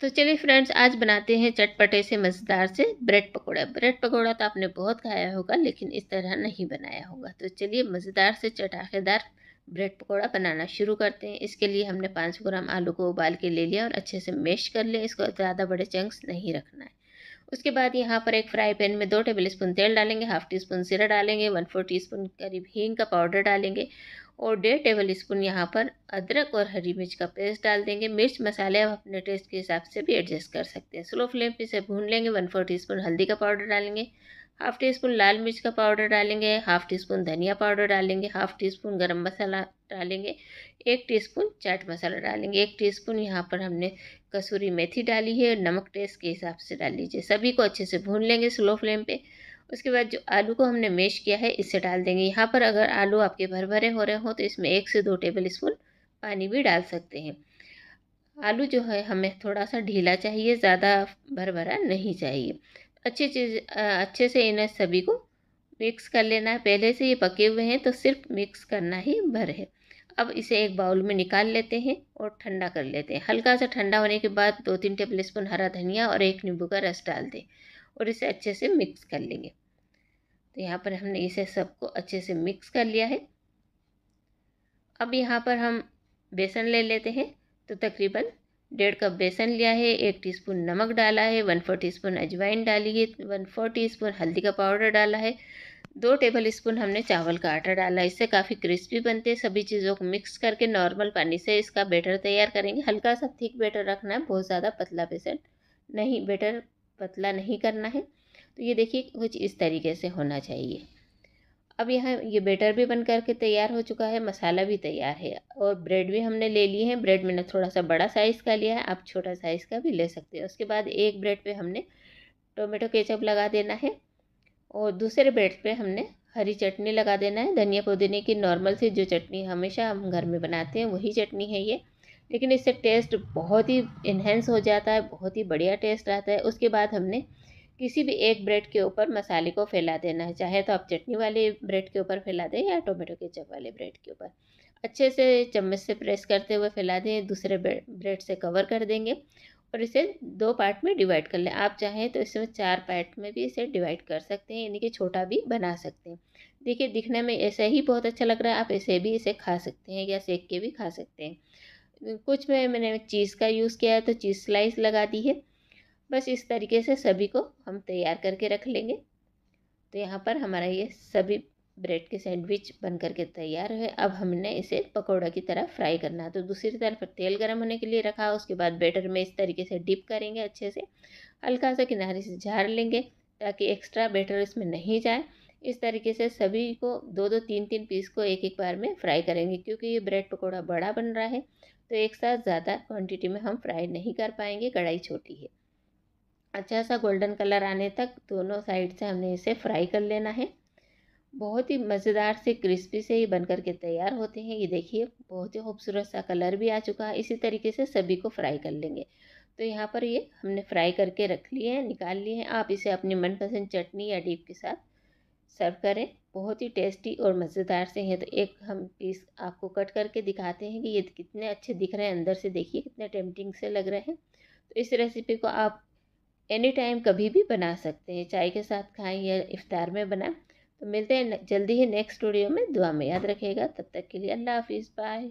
तो चलिए फ्रेंड्स आज बनाते हैं चटपटे से मज़ेदार से ब्रेड पकौड़ा ब्रेड पकौड़ा तो आपने बहुत खाया होगा लेकिन इस तरह नहीं बनाया होगा तो चलिए मज़ेदार से चटाखेदार ब्रेड पकौड़ा बनाना शुरू करते हैं इसके लिए हमने 500 ग्राम आलू को उबाल के ले लिया और अच्छे से मेश कर लिया इसको ज़्यादा बड़े चंक्स नहीं रखना है उसके बाद यहाँ पर एक फ्राई पैन में दो टेबल स्पून तेल डालेंगे हाफ टी स्पून जीरा डालेंगे वन फोर टी स्पून करीब हींग का पाउडर डालेंगे और डेढ़ टेबल स्पून यहाँ पर अदरक और हरी मिर्च का पेस्ट डाल देंगे मिर्च मसाले आप अपने टेस्ट के हिसाब से भी एडजस्ट कर सकते हैं स्लो फ्लेम पे इसे भून लेंगे वन फोर टी स्पून हल्दी का पाउडर डालेंगे हाफ टी स्पून लाल मिर्च का पाउडर डालेंगे हाफ टी स्पून धनिया पाउडर डालेंगे half teaspoon garam masala डालेंगे एक टीस्पून चाट मसाला डालेंगे एक टीस्पून यहाँ पर हमने कसूरी मेथी डाली है और नमक टेस्ट के हिसाब से डाल लीजिए सभी को अच्छे से भून लेंगे स्लो फ्लेम पे उसके बाद जो आलू को हमने मेश किया है इसे डाल देंगे यहाँ पर अगर आलू आपके भर भरे हो रहे हों तो इसमें एक से दो टेबल स्पून पानी भी डाल सकते हैं आलू जो है हमें थोड़ा सा ढीला चाहिए ज़्यादा भर भरा नहीं चाहिए अच्छी चीज अच्छे से इन्हें सभी को मिक्स कर लेना है पहले से ये पके हुए हैं तो सिर्फ मिक्स करना ही भर है अब इसे एक बाउल में निकाल लेते हैं और ठंडा कर लेते हैं हल्का सा ठंडा होने के बाद दो तीन टेबल स्पून हरा धनिया और एक नींबू का रस डाल दें और इसे अच्छे से मिक्स कर लेंगे तो यहाँ पर हमने इसे सबको अच्छे से मिक्स कर लिया है अब यहाँ पर हम बेसन ले लेते हैं तो तकरीबन डेढ़ कप बेसन लिया है एक टीस्पून नमक डाला है वन फोर टीस्पून अजवाइन डाली है वन फोर टीस्पून हल्दी का पाउडर डाला है दो टेबल स्पून हमने चावल का आटा डाला इससे काफ़ी क्रिस्पी बनते हैं सभी चीज़ों को मिक्स करके नॉर्मल पानी से इसका बैटर तैयार करेंगे हल्का सा थिक बैटर रखना है बहुत ज़्यादा पतला बेसन नहीं बैटर पतला नहीं करना है तो ये देखिए कुछ इस तरीके से होना चाहिए अब यहाँ ये बेटर भी बन करके तैयार हो चुका है मसाला भी तैयार है और ब्रेड भी हमने ले लिए हैं ब्रेड मैंने थोड़ा सा बड़ा साइज़ का लिया है आप छोटा साइज़ का भी ले सकते हैं उसके बाद एक ब्रेड पे हमने टोमेटो केचप लगा देना है और दूसरे ब्रेड पे हमने हरी चटनी लगा देना है धनिया पुदीने की नॉर्मल सी जो चटनी हमेशा हम घर में बनाते हैं वही चटनी है ये लेकिन इससे टेस्ट बहुत ही इन्हेंस हो जाता है बहुत ही बढ़िया टेस्ट आता है उसके बाद हमने किसी भी एक ब्रेड के ऊपर मसाले को फैला देना है चाहे तो आप चटनी वाले ब्रेड के ऊपर फैला दें या टोमेटो चप वाले ब्रेड के ऊपर अच्छे से चम्मच से प्रेस करते हुए फैला दें दूसरे ब्रेड से कवर कर देंगे और इसे दो पार्ट में डिवाइड कर लें आप चाहें तो इसमें चार पार्ट में भी इसे डिवाइड कर सकते हैं यानी कि छोटा भी बना सकते हैं देखिए दिखने में ऐसा ही बहुत अच्छा लग रहा है आप ऐसे भी इसे खा सकते हैं या सेक के भी खा सकते हैं कुछ में मैंने चीज़ का यूज़ किया है तो चीज़ स्लाइस लगा दी है बस इस तरीके से सभी को हम तैयार करके रख लेंगे तो यहाँ पर हमारा ये सभी ब्रेड के सैंडविच बन करके तैयार है अब हमने इसे पकौड़ा की तरह फ्राई करना है तो दूसरी तरफ तेल गर्म होने के लिए रखा उसके बाद बैटर में इस तरीके से डिप करेंगे अच्छे से हल्का सा किनारे से झाड़ लेंगे ताकि एक्स्ट्रा बैटर इसमें नहीं जाए इस तरीके से सभी को दो दो तीन तीन पीस को एक एक बार में फ्राई करेंगे क्योंकि ये ब्रेड पकौड़ा बड़ा बन रहा है तो एक साथ ज़्यादा क्वान्टिटी में हम फ्राई नहीं कर पाएंगे कढ़ाई छोटी है अच्छा सा गोल्डन कलर आने तक दोनों साइड से हमने इसे फ्राई कर लेना है बहुत ही मज़ेदार से क्रिस्पी से ही बनकर के तैयार होते हैं ये देखिए बहुत ही खूबसूरत सा कलर भी आ चुका है इसी तरीके से सभी को फ्राई कर लेंगे तो यहाँ पर ये हमने फ्राई करके रख लिए हैं निकाल लिए हैं आप इसे अपनी मनपसंद चटनी या डीप के साथ सर्व करें बहुत ही टेस्टी और मज़ेदार से हैं तो एक हम पीस आपको कट करके दिखाते हैं कि ये कितने अच्छे दिख रहे हैं अंदर से देखिए कितने टेम्पटिंग से लग रहे हैं तो इस रेसिपी को आप एनी टाइम कभी भी बना सकते हैं चाय के साथ खाएं या इफ्तार में बनाएं तो मिलते हैं जल्दी ही नेक्स्ट वीडियो में दुआ में याद रखेगा तब तक के लिए अल्लाह हाफिज़ बाय